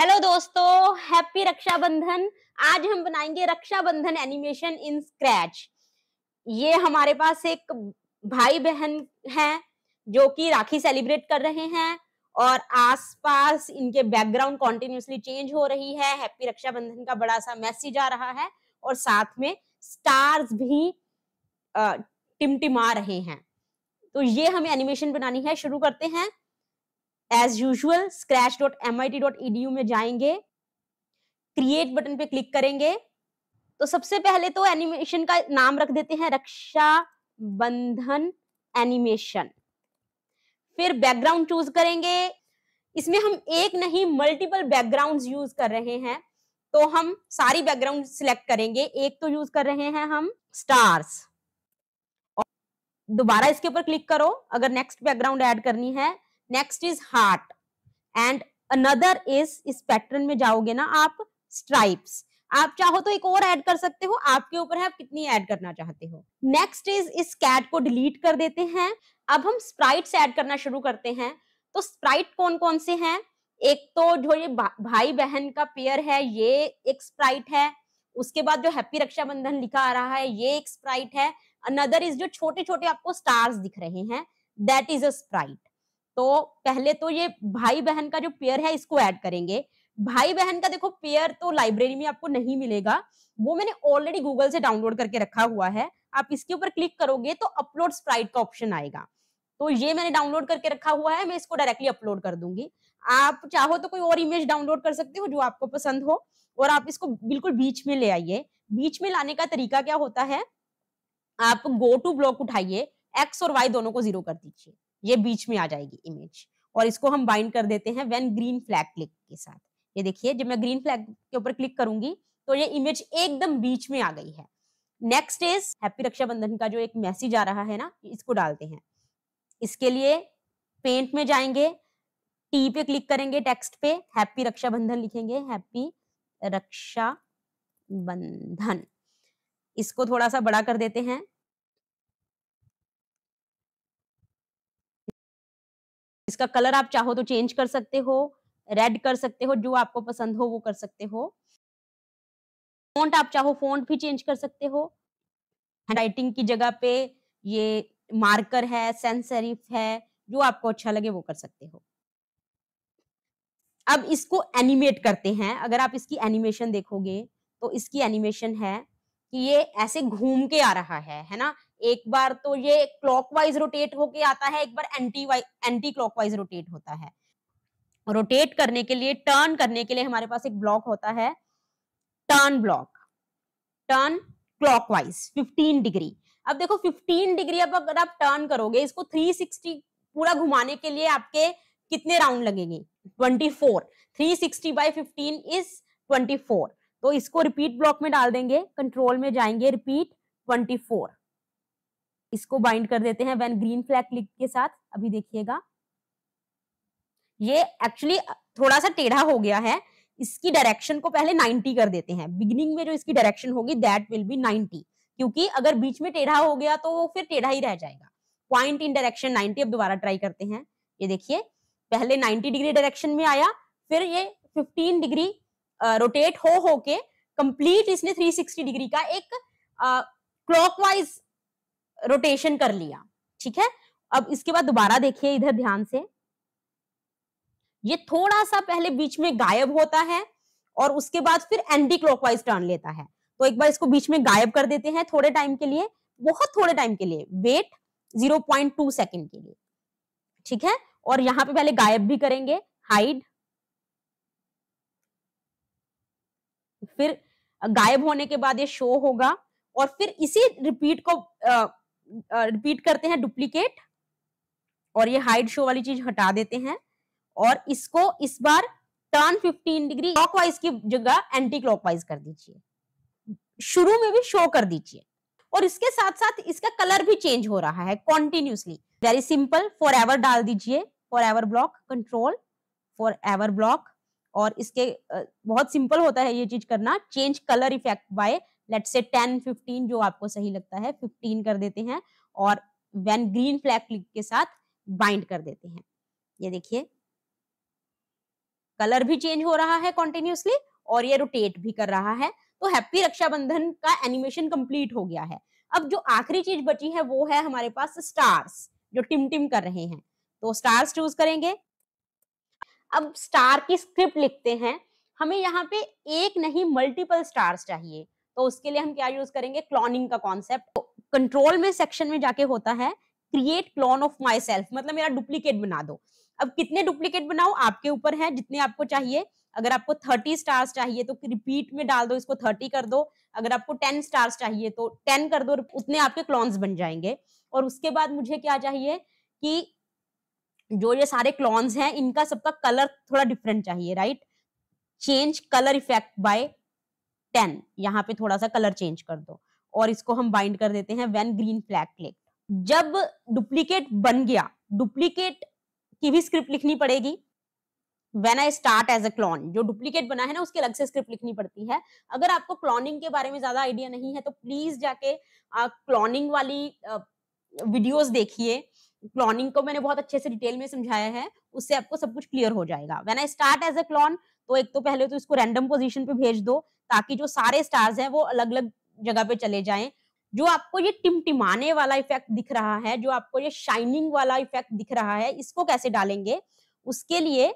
Hello दोस्तों happy Rakshabandhan आज हम बनाएंगे रक्षाबंधन एनिमेशन इन स्क्रैच ये हमारे पास एक भाई बहन है जो कि राखी सेलिब्रेट कर रहे हैं और आसपास इनके बैकग्राउंड कॉन्टिन्यूसली चेंज हो रही है हैप्पी रक्षाबंधन का बड़ा सा मैसेज आ रहा है और साथ में स्टार्स भी टिमटिमा रहे हैं तो ये हमें एनिमेशन बनानी है शुरू करते हैं as usual scratch dot M I T dot EDU में जाएंगे क्रिएट बटन पे क्लिक करेंगे तो सबसे पहले तो एनिमेशन का नाम रख देते हैं रक्षा बंधन एनिमेशन फिर बैकग्राउंड चूज करेंगे इसमें हम एक नहीं मल्टीपल बैकग्राउंड्स यूज कर रहे हैं तो हम सारी बैकग्राउंड सिलेक्ट करेंगे एक तो यूज कर रहे हैं हम स्टार्स दोबारा इसके ऊपर क्लिक करो अगर नेक्स्ट बैकग्राउंड ऐड करनी है next is heart and another is इस पैटर्न में जाओगे ना आप स्ट्राइप्स आप चाहो तो एक और ऐड कर सकते हो आपके ऊपर है आप कितनी ऐड करना चाहते हो नेक्स्ट इज इस कैट को डिलीट कर देते हैं अब हम स्प्राइट्स ऐड करना शुरू करते हैं तो स्प्राइट कौन कौन से हैं एक तो जो ये भाई बहन का पेयर है ये एक स्प्राइट है उसके बाद जो हैप्पी रक्षाबंधन लिखा आ रहा है ये एक स्प्राइट है अनदर इज जो छोटे छोटे आपको स्टार्स दिख रहे हैं दैट इज अ स्प्राइट तो पहले तो ये भाई बहन का जो पेयर है इसको ऐड करेंगे भाई बहन का देखो पेयर तो लाइब्रेरी में आपको नहीं मिलेगा वो मैंने ऑलरेडी गूगल से डाउनलोड करके रखा हुआ है आप इसके ऊपर क्लिक करोगे तो अपलोड स्प्राइट का ऑप्शन आएगा तो ये मैंने डाउनलोड करके रखा हुआ है मैं इसको डायरेक्टली अपलोड कर दूंगी आप चाहो तो कोई और इमेज डाउनलोड कर सकते हो जो आपको पसंद हो और आप इसको बिल्कुल बीच में ले आइए बीच में लाने का तरीका क्या होता है आप गो टू ब्लॉक उठाइए एक्स और वाई दोनों को जीरो कर दीजिए ये बीच में आ जाएगी इमेज और इसको हम बाइंड कर देते हैं वेन ग्रीन फ्लैग क्लिक के साथ ये देखिए जब मैं ग्रीन फ्लैग के ऊपर क्लिक करूंगी तो ये इमेज एकदम बीच में आ गई है नेक्स्ट इज हैप्पी रक्षाबंधन का जो एक मैसेज आ रहा है ना इसको डालते हैं इसके लिए पेंट में जाएंगे टी पे क्लिक करेंगे टेक्स्ट पे हैप्पी रक्षाबंधन लिखेंगे हैप्पी रक्षा बंधन इसको थोड़ा सा बड़ा कर देते हैं इसका कलर आप चाहो तो चेंज कर सकते हो रेड कर सकते हो जो आपको पसंद हो वो कर सकते हो फ़ॉन्ट आप चाहो फ़ॉन्ट भी चेंज कर सकते हो राइटिंग की जगह पे ये मार्कर है सेंसरिफ है जो आपको अच्छा लगे वो कर सकते हो अब इसको एनिमेट करते हैं अगर आप इसकी एनिमेशन देखोगे तो इसकी एनिमेशन है कि ये ऐसे घूम के आ रहा है है ना एक बार तो ये क्लॉकवाइज रोटेट होके आता है एक बार एंटी एंटी क्लॉकवाइज रोटेट होता है रोटेट करने के लिए टर्न करने के लिए हमारे पास एक ब्लॉक होता है turn block turn clockwise 15 degree अब देखो 15 डिग्री अब अगर आप टर्न करोगे इसको 360 पूरा घुमाने के लिए आपके कितने राउंड लगेंगे 24 360 बाय 15 इज 24 तो इसको रिपीट ब्लॉक में डाल देंगे कंट्रोल में जाएंगे रिपीट 24 इसको बाइंड कर देते हैं वेन ग्रीन फ्लैग क्लिक के साथ अभी देखिएगा ये एक्चुअली थोड़ा सा टेढ़ा हो गया है इसकी डायरेक्शन को पहले 90 कर देते हैं बिगिनिंग में जो इसकी डायरेक्शन होगी दैट विल बी 90 क्योंकि अगर बीच में टेढ़ा हो गया तो वो फिर टेढ़ा ही रह जाएगा पॉइंट इन डायरेक्शन 90 अब दोबारा ट्राई करते हैं ये देखिए पहले 90 डिग्री डायरेक्शन में आया फिर ये 15 डिग्री रोटेट हो होके कंप्लीट इसने 360 डिग्री का एक क्लॉकवाइज रोटेशन कर लिया ठीक है अब इसके बाद दोबारा देखिए इधर ध्यान से ये थोड़ा सा पहले बीच में गायब होता है और उसके बाद फिर एंटी क्लॉकवाइज टर्न लेता है तो एक बार इसको बीच में गायब कर देते हैं थोड़े टाइम के लिए बहुत थोड़े टाइम के लिए वेट 0.2 सेकंड के लिए ठीक है और यहां पे पहले गायब भी करेंगे हाइड फिर गायब होने के बाद ये शो होगा और फिर इसी रिपीट को रिपीट करते हैं डुप्लीकेट और ये हाइड शो वाली चीज हटा देते हैं और इसको इस बार टर्न 15 डिग्री क्लॉकवाइज की जगह एंटी क्लॉकवाइज कर दीजिए शुरू में भी शो कर दीजिए और इसके साथ साथ इसका कलर भी चेंज हो रहा है continuously very simple forever डाल दीजिए forever block control forever block और इसके बहुत सिंपल होता है ये चीज करना चेंज कलर इफेक्ट बाय लेट से टेन फिफ्टीन जो आपको सही लगता है फिफ्टीन कर देते हैं और वेन ग्रीन फ्लैग क्लिक के साथ बाइंड कर देते हैं ये देखिए कलर भी चेंज हो रहा है कॉन्टिन्यूसली और ये रोटेट भी कर रहा है तो हैप्पी रक्षाबंधन का एनिमेशन कंप्लीट हो गया है अब जो आखिरी चीज बची है वो है हमारे पास स्टार्स जो टिम टिम कर रहे हैं तो स्टार्स चूज करेंगे अब स्टार की स्क्रिप्ट लिखते हैं हमें यहाँ पे एक नहीं मल्टीपल स्टार्स चाहिए तो उसके लिए हम क्या यूज करेंगे क्लोनिंग का कॉन्सेप्ट कंट्रोल तो में सेक्शन में जाके होता है create clone of myself मतलब मेरा डुप्लीकेट बना दो अब कितने डुप्लीकेट बनाओ आपके ऊपर है जितने आपको चाहिए अगर आपको थर्टी स्टार्स चाहिए तो रिपीट में डाल दो इसको थर्टी कर दो अगर आपको टेन स्टार्स चाहिए तो टेन कर दो उतने आपके क्लॉन्स बन जाएंगे और उसके बाद मुझे क्या चाहिए कि जो ये सारे क्लॉन्स हैं इनका सबका कलर थोड़ा डिफरेंट चाहिए right change colour effect by ten यहाँ पे थोड़ा सा कलर चेंज कर दो और इसको हम बाइंड कर देते हैं वेन ग्रीन फ्लैग क्लिक जब डुप्लीकेट बन गया डुप्लीकेट की भी स्क्रिप्ट लिखनी पड़ेगी when I start as a clone जो डुप्लीकेट बना है ना उसके अलग से स्क्रिप्ट लिखनी पड़ती है अगर आपको क्लॉनिंग के बारे में ज्यादा आइडिया नहीं है तो प्लीज जाके क्लॉनिंग वाली वीडियोस देखिए क्लॉनिंग को मैंने बहुत अच्छे से डिटेल में समझाया है उससे आपको सब कुछ क्लियर हो जाएगा when I start as a clone तो एक तो पहले तो इसको रैंडम पोजीशन पे भेज दो ताकि जो सारे स्टार्स हैं वो अलग अलग जगह पे चले जाएं जो आपको ये टिमटिमाने वाला इफेक्ट दिख रहा है जो आपको ये शाइनिंग वाला इफेक्ट दिख रहा है इसको कैसे डालेंगे उसके लिए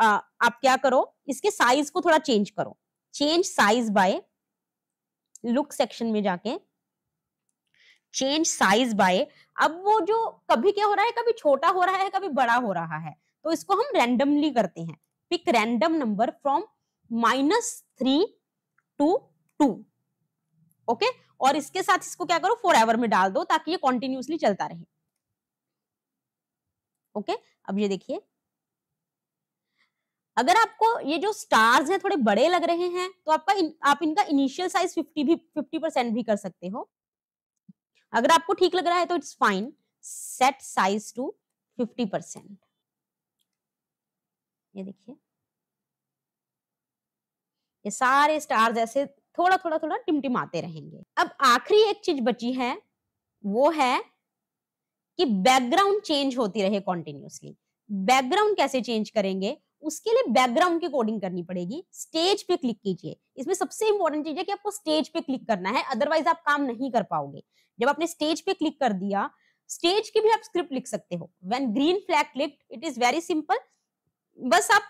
आ, आप क्या करो इसके साइज को थोड़ा चेंज करो change size by look section में जाके चेंज साइज बाय अब वो जो कभी क्या हो रहा है कभी छोटा हो रहा है कभी बड़ा हो रहा है तो इसको हम रैंडमली करते हैं pick random number from minus three to two okay और इसके साथ इसको क्या करो फोर एवर में डाल दो ताकि ये कॉन्टिन्यूसली चलता रहे ओके okay? अब ये देखिए अगर आपको ये जो स्टार्स हैं थोड़े बड़े लग रहे हैं तो आपका इन, आप इनका इनिशियल साइज 50 भी 50 परसेंट भी कर सकते हो अगर आपको ठीक लग रहा है तो it's fine set size to 50 percent ये देखिए ये सारे स्टार ऐसे थोड़ा थोड़ा थोड़ा टिमटिमाते रहेंगे अब आखिरी एक चीज बची है वो है कि बैकग्राउंड चेंज होती रहे कॉन्टिन्यूसली बैकग्राउंड कैसे चेंज करेंगे उसके लिए बैकग्राउंड की कोडिंग करनी पड़ेगी स्टेज पे क्लिक कीजिए इसमें सबसे इंपॉर्टेंट चीज है कि आपको स्टेज पे क्लिक करना है अदरवाइज आप काम नहीं कर पाओगे जब आपने स्टेज पे क्लिक कर दिया स्टेज की भी आप स्क्रिप्ट लिख सकते हो when green flag click it is very simple बस आप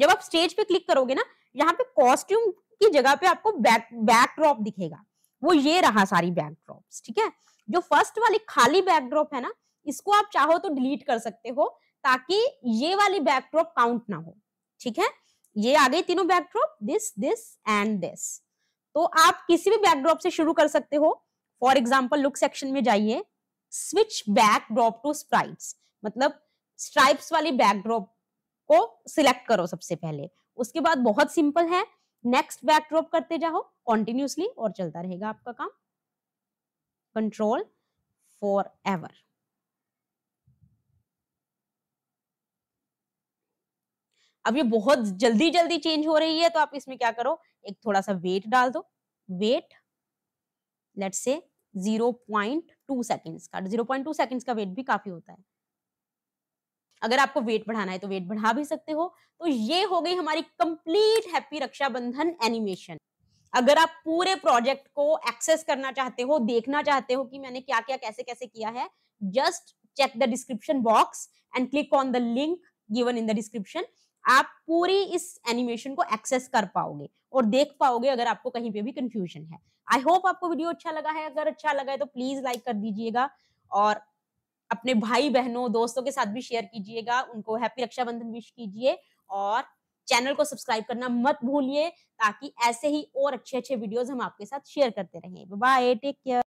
जब आप स्टेज पे क्लिक करोगे ना यहाँ पे कॉस्ट्यूम की जगह पे आपको बैक बैकड्रॉप दिखेगा वो ये रहा सारी बैकड्रॉप ठीक है जो फर्स्ट वाली खाली बैकड्रॉप है ना इसको आप चाहो तो डिलीट कर सकते हो ताकि ये वाली बैकड्रॉप काउंट ना हो ठीक है ये आ गई तीनों backdrop this this and this तो आप किसी भी बैकड्रॉप से शुरू कर सकते हो फॉर एग्जाम्पल लुक सेक्शन में जाइए स्विच बैकड्रॉप टू स्प्राइट्स मतलब स्ट्राइप्स वाली बैकड्रॉप को सिलेक्ट करो सबसे पहले उसके बाद बहुत सिंपल है नेक्स्ट बैकड्रॉप करते जाओ कॉन्टिन्यूसली और चलता रहेगा आपका काम कंट्रोल फॉर एवर अब ये बहुत जल्दी जल्दी चेंज हो रही है तो आप इसमें क्या करो एक थोड़ा सा वेट डाल दो वेट लेट से 0.2 सेकंड्स का 0.2 सेकंड्स का वेट भी काफी होता है अगर आपको वेट बढ़ाना है तो वेट बढ़ा भी सकते हो तो ये हो गई हमारी कंप्लीट हैप्पी रक्षाबंधन एनिमेशन अगर आप पूरे प्रोजेक्ट को एक्सेस करना चाहते हो देखना चाहते हो कि मैंने क्या क्या कैसे कैसे किया है just check the description box and click on the link given in the description आप पूरी इस एनिमेशन को एक्सेस कर पाओगे और देख पाओगे अगर आपको कहीं पे भी कंफ्यूजन है आई होप आपको वीडियो अच्छा लगा है अगर अच्छा लगा है तो प्लीज लाइक कर दीजिएगा और अपने भाई बहनों दोस्तों के साथ भी शेयर कीजिएगा उनको हैप्पी रक्षाबंधन विश कीजिए और चैनल को सब्सक्राइब करना मत भूलिए ताकि ऐसे ही और अच्छे अच्छे वीडियोस हम आपके साथ शेयर करते रहें बाय टेक केयर